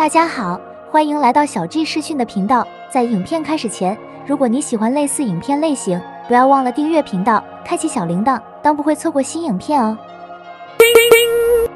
大家好，欢迎来到小 G 视讯的频道。在影片开始前，如果你喜欢类似影片类型，不要忘了订阅频道，开启小铃铛，当不会错过新影片哦。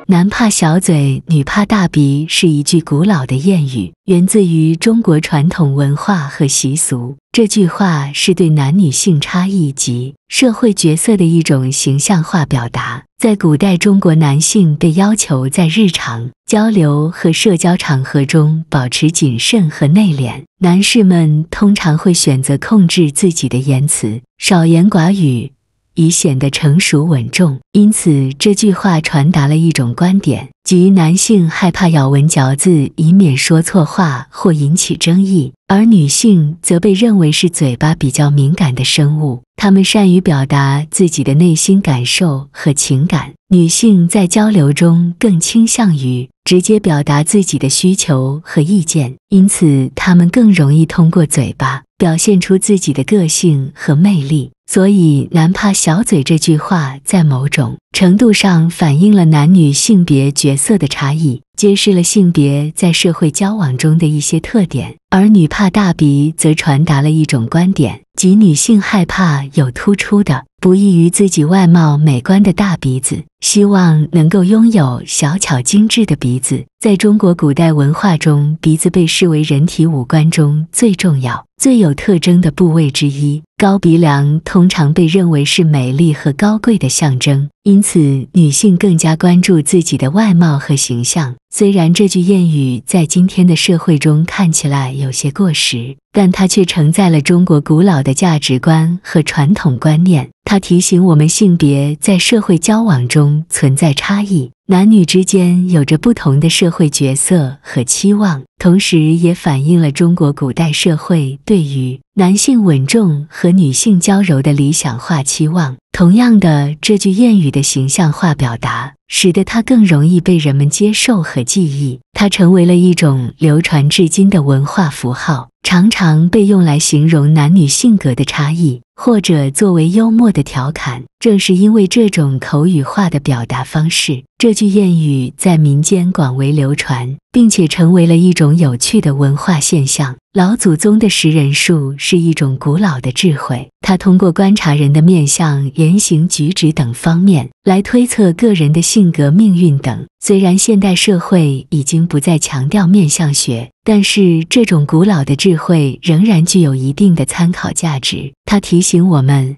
男怕小嘴，女怕大鼻，是一句古老的谚语，源自于中国传统文化和习俗。这句话是对男女性差异及社会角色的一种形象化表达。在古代中国，男性被要求在日常交流和社交场合中保持谨慎和内敛，男士们通常会选择控制自己的言辞，少言寡语。以显得成熟稳重，因此这句话传达了一种观点，即男性害怕咬文嚼字，以免说错话或引起争议；而女性则被认为是嘴巴比较敏感的生物，她们善于表达自己的内心感受和情感。女性在交流中更倾向于直接表达自己的需求和意见，因此她们更容易通过嘴巴表现出自己的个性和魅力。所以“男怕小嘴”这句话在某种程度上反映了男女性别角色的差异，揭示了性别在社会交往中的一些特点；而“女怕大鼻”则传达了一种观点，即女性害怕有突出的、不易于自己外貌美观的大鼻子，希望能够拥有小巧精致的鼻子。在中国古代文化中，鼻子被视为人体五官中最重要、最有特征的部位之一。高鼻梁通常被认为是美丽和高贵的象征。因此，女性更加关注自己的外貌和形象。虽然这句谚语在今天的社会中看起来有些过时，但它却承载了中国古老的价值观和传统观念。它提醒我们，性别在社会交往中存在差异，男女之间有着不同的社会角色和期望，同时也反映了中国古代社会对于男性稳重和女性娇柔的理想化期望。同样的，这句谚语的形象化表达。使得它更容易被人们接受和记忆，它成为了一种流传至今的文化符号，常常被用来形容男女性格的差异，或者作为幽默的调侃。正是因为这种口语化的表达方式，这句谚语在民间广为流传，并且成为了一种有趣的文化现象。老祖宗的识人术是一种古老的智慧，它通过观察人的面相、言行举止等方面。来推测个人的性格、命运等。虽然现代社会已经不再强调面相学，但是这种古老的智慧仍然具有一定的参考价值。它提醒我们，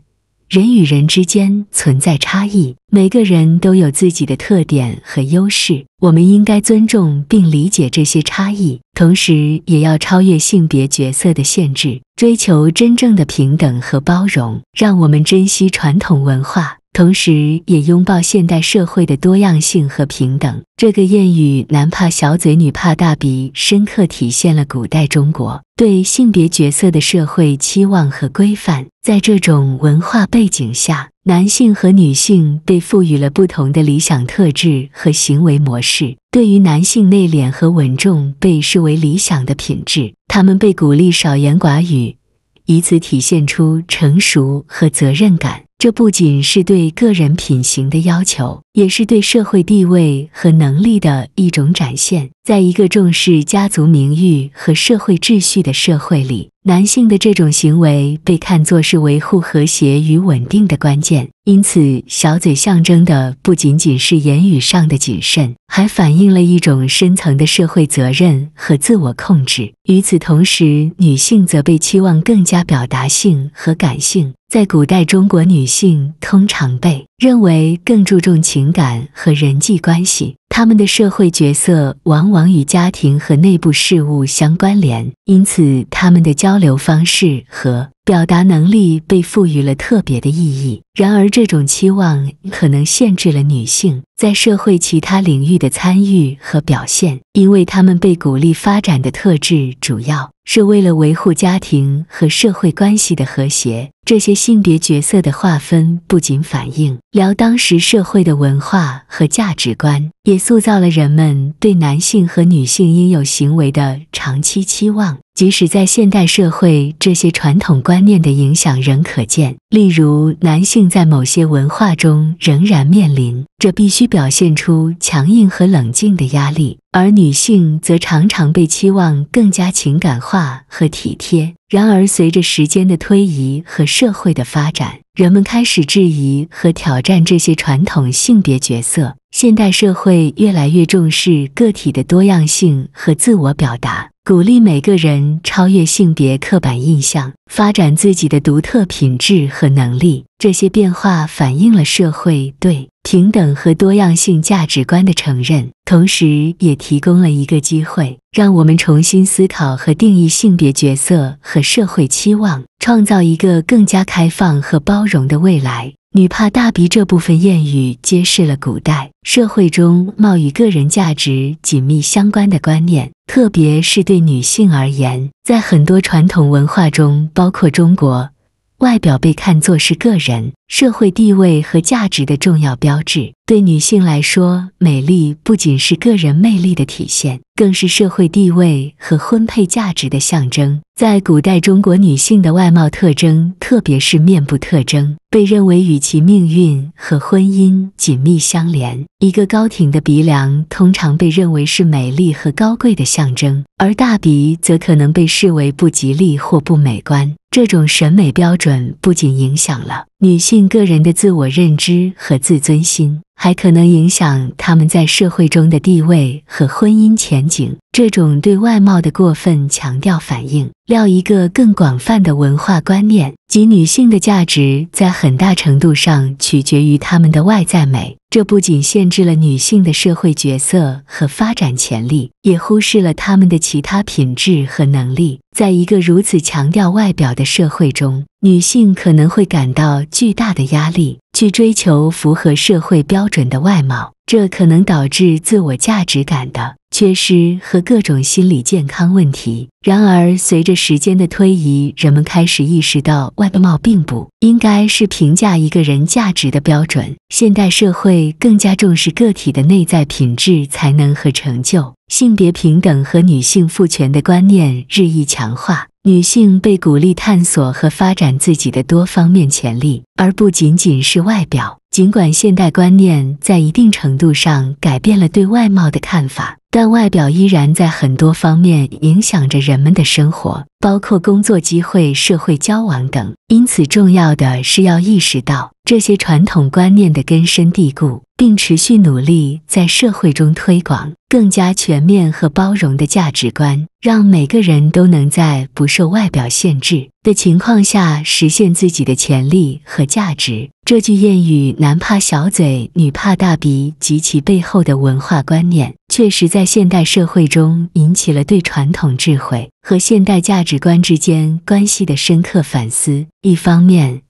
人与人之间存在差异，每个人都有自己的特点和优势。我们应该尊重并理解这些差异，同时也要超越性别角色的限制，追求真正的平等和包容。让我们珍惜传统文化。同时，也拥抱现代社会的多样性和平等。这个谚语“男怕小嘴，女怕大鼻”深刻体现了古代中国对性别角色的社会期望和规范。在这种文化背景下，男性和女性被赋予了不同的理想特质和行为模式。对于男性，内敛和稳重被视为理想的品质，他们被鼓励少言寡语，以此体现出成熟和责任感。这不仅是对个人品行的要求，也是对社会地位和能力的一种展现。在一个重视家族名誉和社会秩序的社会里，男性的这种行为被看作是维护和谐与稳定的关键。因此，小嘴象征的不仅仅是言语上的谨慎。还反映了一种深层的社会责任和自我控制。与此同时，女性则被期望更加表达性和感性。在古代中国，女性通常被认为更注重情感和人际关系，她们的社会角色往往与家庭和内部事务相关联，因此她们的交流方式和。表达能力被赋予了特别的意义，然而这种期望可能限制了女性在社会其他领域的参与和表现。因为他们被鼓励发展的特质，主要是为了维护家庭和社会关系的和谐。这些性别角色的划分不仅反映了当时社会的文化和价值观，也塑造了人们对男性和女性应有行为的长期期望。即使在现代社会，这些传统观念的影响仍可见。例如，男性在某些文化中仍然面临这必须表现出强硬和冷静的压力，而女性则常常被期望更加情感化和体贴。然而，随着时间的推移和社会的发展，人们开始质疑和挑战这些传统性别角色。现代社会越来越重视个体的多样性和自我表达。鼓励每个人超越性别刻板印象，发展自己的独特品质和能力。这些变化反映了社会对平等和多样性价值观的承认，同时也提供了一个机会，让我们重新思考和定义性别角色和社会期望，创造一个更加开放和包容的未来。“女怕大鼻”这部分谚语揭示了古代社会中貌与个人价值紧密相关的观念，特别是对女性而言，在很多传统文化中，包括中国。外表被看作是个人社会地位和价值的重要标志。对女性来说，美丽不仅是个人魅力的体现，更是社会地位和婚配价值的象征。在古代中国，女性的外貌特征，特别是面部特征，被认为与其命运和婚姻紧密相连。一个高挺的鼻梁通常被认为是美丽和高贵的象征，而大鼻则可能被视为不吉利或不美观。这种审美标准不仅影响了女性个人的自我认知和自尊心，还可能影响她们在社会中的地位和婚姻前景。这种对外貌的过分强调，反映了一个更广泛的文化观念，即女性的价值在很大程度上取决于她们的外在美。这不仅限制了女性的社会角色和发展潜力，也忽视了她们的其他品质和能力。在一个如此强调外表的社会中，女性可能会感到巨大的压力，去追求符合社会标准的外貌，这可能导致自我价值感的。缺失和各种心理健康问题。然而，随着时间的推移，人们开始意识到，外貌并不应该是评价一个人价值的标准。现代社会更加重视个体的内在品质、才能和成就。性别平等和女性赋权的观念日益强化。女性被鼓励探索和发展自己的多方面潜力，而不仅仅是外表。尽管现代观念在一定程度上改变了对外貌的看法，但外表依然在很多方面影响着人们的生活，包括工作机会、社会交往等。因此，重要的是要意识到这些传统观念的根深蒂固。并持续努力在社会中推广更加全面和包容的价值观，让每个人都能在不受外表限制的情况下实现自己的潜力和价值。这句谚语“男怕小嘴，女怕大鼻”及其背后的文化观念，确实在现代社会中引起了对传统智慧和现代价值观之间关系的深刻反思。一方面，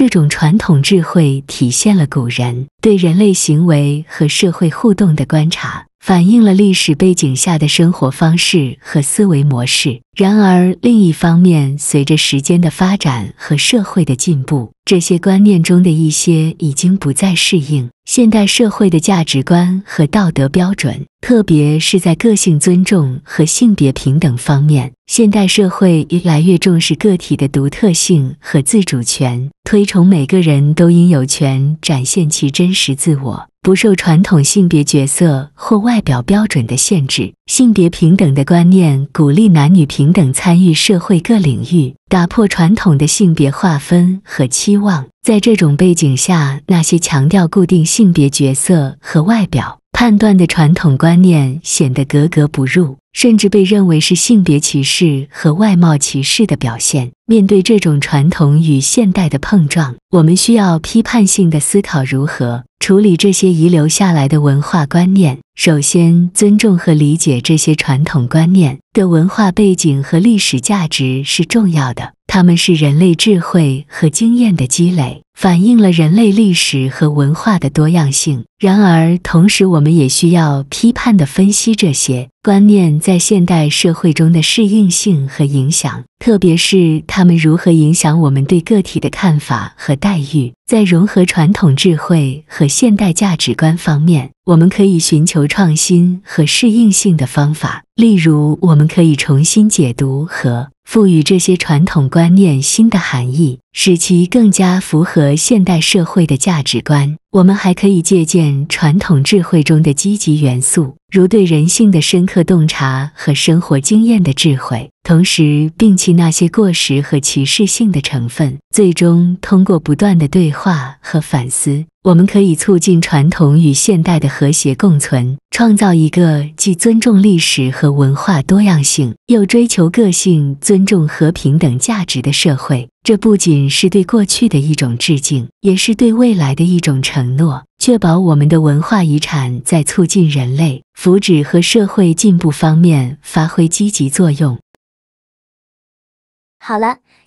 这种传统智慧体现了古人对人类行为和社会互动的观察，反映了历史背景下的生活方式和思维模式。然而，另一方面，随着时间的发展和社会的进步，这些观念中的一些已经不再适应现代社会的价值观和道德标准，特别是在个性尊重和性别平等方面。现代社会越来越重视个体的独特性和自主权。推崇每个人都应有权展现其真实自我，不受传统性别角色或外表标准的限制。性别平等的观念鼓励男女平等参与社会各领域，打破传统的性别划分和期望。在这种背景下，那些强调固定性别角色和外表。判断的传统观念显得格格不入，甚至被认为是性别歧视和外貌歧视的表现。面对这种传统与现代的碰撞，我们需要批判性的思考如何处理这些遗留下来的文化观念。首先，尊重和理解这些传统观念的文化背景和历史价值是重要的。它们是人类智慧和经验的积累，反映了人类历史和文化的多样性。然而，同时我们也需要批判地分析这些。观念在现代社会中的适应性和影响，特别是它们如何影响我们对个体的看法和待遇。在融合传统智慧和现代价值观方面，我们可以寻求创新和适应性的方法。例如，我们可以重新解读和赋予这些传统观念新的含义。使其更加符合现代社会的价值观。我们还可以借鉴传统智慧中的积极元素，如对人性的深刻洞察和生活经验的智慧，同时摒弃那些过时和歧视性的成分。最终，通过不断的对话和反思。我们可以促进传统与现代的和谐共存，创造一个既尊重历史和文化多样性，又追求个性、尊重和平等价值的社会。这不仅是对过去的一种致敬，也是对未来的一种承诺，确保我们的文化遗产在促进人类福祉和社会进步方面发挥积极作用。好了。